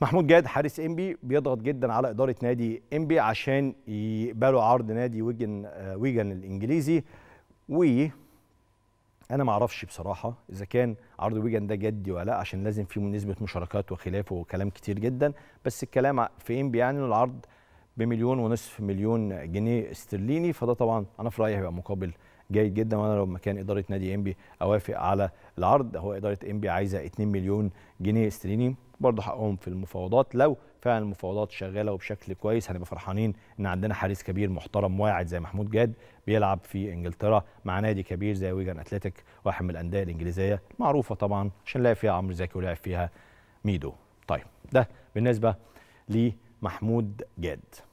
محمود جاد حارس انبي بيضغط جدا على اداره نادي انبي عشان يقبلوا عرض نادي ويجن ويجن الانجليزي و انا ما اعرفش بصراحه اذا كان عرض ويجن ده جدي ولا لا عشان لازم فيه نسبه مشاركات وخلافه وكلام كتير جدا بس الكلام في انبي يعني العرض بمليون ونصف مليون جنيه استرليني فده طبعا انا في رايي هيبقى مقابل جيد جدا وانا لو مكان اداره نادي انبي اوافق على العرض هو اداره انبي عايزه 2 مليون جنيه استرليني برضه حقهم في المفاوضات لو فعلا المفاوضات شغاله وبشكل كويس هنبقى فرحانين ان عندنا حارس كبير محترم واعد زي محمود جاد بيلعب في انجلترا مع نادي كبير زي ويجن اتلتيك واحد من الانديه الانجليزيه معروفه طبعا عشان لعب فيها عمرو زكي ولعب فيها ميدو طيب ده بالنسبه لمحمود جاد